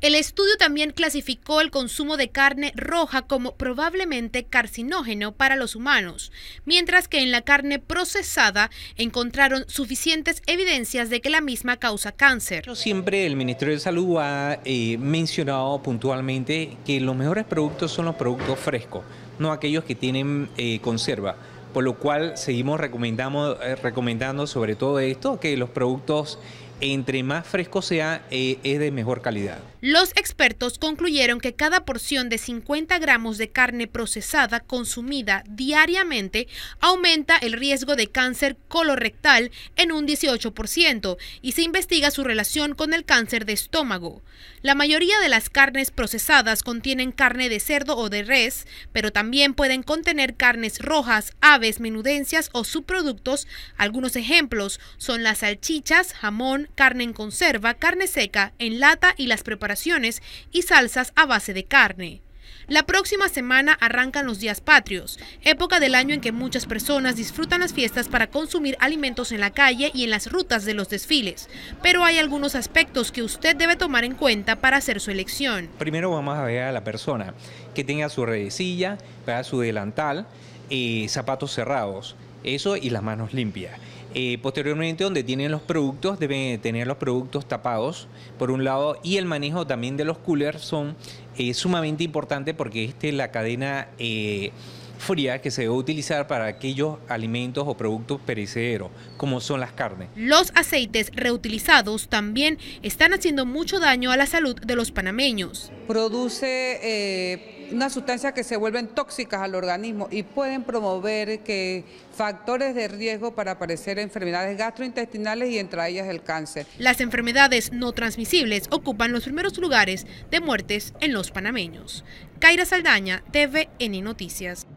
El estudio también clasificó el consumo de carne roja como probablemente carcinógeno para los humanos, mientras que en la carne procesada encontraron suficientes evidencias de que la misma causa cáncer. Siempre el Ministerio de Salud ha eh, mencionado puntualmente que los mejores productos son los productos frescos, no aquellos que tienen eh, conserva por lo cual seguimos eh, recomendando sobre todo esto que los productos entre más fresco sea, eh, es de mejor calidad. Los expertos concluyeron que cada porción de 50 gramos de carne procesada consumida diariamente aumenta el riesgo de cáncer colorectal en un 18% y se investiga su relación con el cáncer de estómago. La mayoría de las carnes procesadas contienen carne de cerdo o de res, pero también pueden contener carnes rojas, aves, menudencias o subproductos. Algunos ejemplos son las salchichas, jamón, carne en conserva, carne seca, en lata y las preparaciones y salsas a base de carne. La próxima semana arrancan los días patrios, época del año en que muchas personas disfrutan las fiestas para consumir alimentos en la calle y en las rutas de los desfiles, pero hay algunos aspectos que usted debe tomar en cuenta para hacer su elección. Primero vamos a ver a la persona que tenga su redecilla, su delantal, y eh, zapatos cerrados, eso y las manos limpias. Eh, posteriormente, donde tienen los productos, deben tener los productos tapados, por un lado, y el manejo también de los coolers son eh, sumamente importante porque este, la cadena eh, fría que se debe utilizar para aquellos alimentos o productos perecederos, como son las carnes. Los aceites reutilizados también están haciendo mucho daño a la salud de los panameños. Produce eh, una sustancia que se vuelven tóxicas al organismo y pueden promover que factores de riesgo para aparecer enfermedades gastrointestinales y entre ellas el cáncer. Las enfermedades no transmisibles ocupan los primeros lugares de muertes en los panameños. Kaira Saldaña, TVN Noticias.